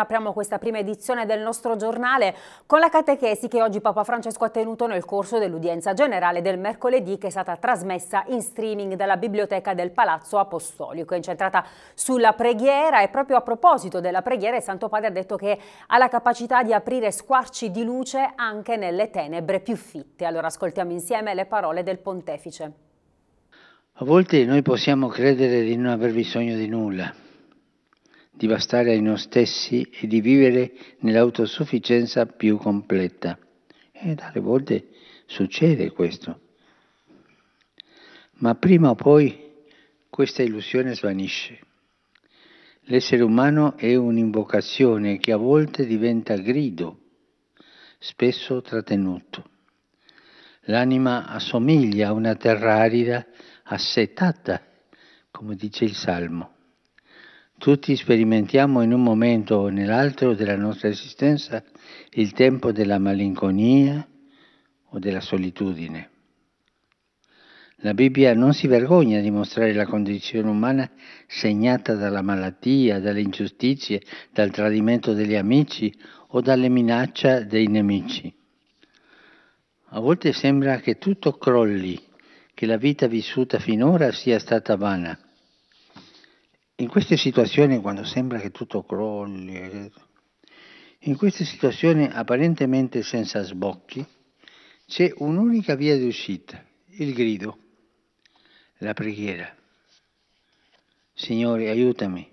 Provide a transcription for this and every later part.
Apriamo questa prima edizione del nostro giornale con la catechesi che oggi Papa Francesco ha tenuto nel corso dell'udienza generale del mercoledì che è stata trasmessa in streaming dalla biblioteca del Palazzo Apostolico, incentrata sulla preghiera e proprio a proposito della preghiera il Santo Padre ha detto che ha la capacità di aprire squarci di luce anche nelle tenebre più fitte. Allora ascoltiamo insieme le parole del Pontefice. A volte noi possiamo credere di non aver bisogno di nulla di bastare ai noi stessi e di vivere nell'autosufficienza più completa. E dalle volte succede questo. Ma prima o poi questa illusione svanisce. L'essere umano è un'invocazione che a volte diventa grido, spesso trattenuto. L'anima assomiglia a una terra arida, assetata, come dice il Salmo. Tutti sperimentiamo in un momento o nell'altro della nostra esistenza il tempo della malinconia o della solitudine. La Bibbia non si vergogna di mostrare la condizione umana segnata dalla malattia, dalle ingiustizie, dal tradimento degli amici o dalle minacce dei nemici. A volte sembra che tutto crolli, che la vita vissuta finora sia stata vana in queste situazioni, quando sembra che tutto crolli, in queste situazioni apparentemente senza sbocchi, c'è un'unica via di uscita, il grido, la preghiera. Signore, aiutami.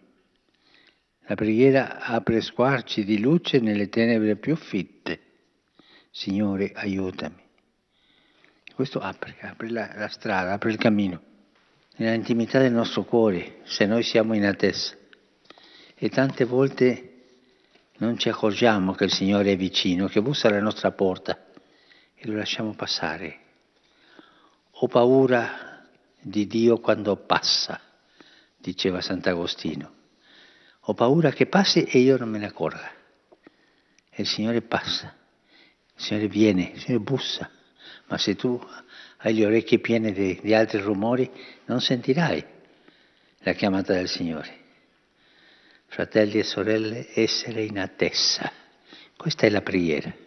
La preghiera apre squarci di luce nelle tenebre più fitte. Signore, aiutami. Questo apre, apre la, la strada, apre il cammino nell'intimità del nostro cuore, se noi siamo in attesa. E tante volte non ci accorgiamo che il Signore è vicino, che bussa alla nostra porta e lo lasciamo passare. Ho paura di Dio quando passa, diceva Sant'Agostino. Ho paura che passi e io non me ne accorga. E il Signore passa, il Signore viene, il Signore bussa ma se tu hai le orecchie piene di, di altri rumori non sentirai la chiamata del Signore. Fratelli e sorelle, essere in attesa. Questa è la preghiera.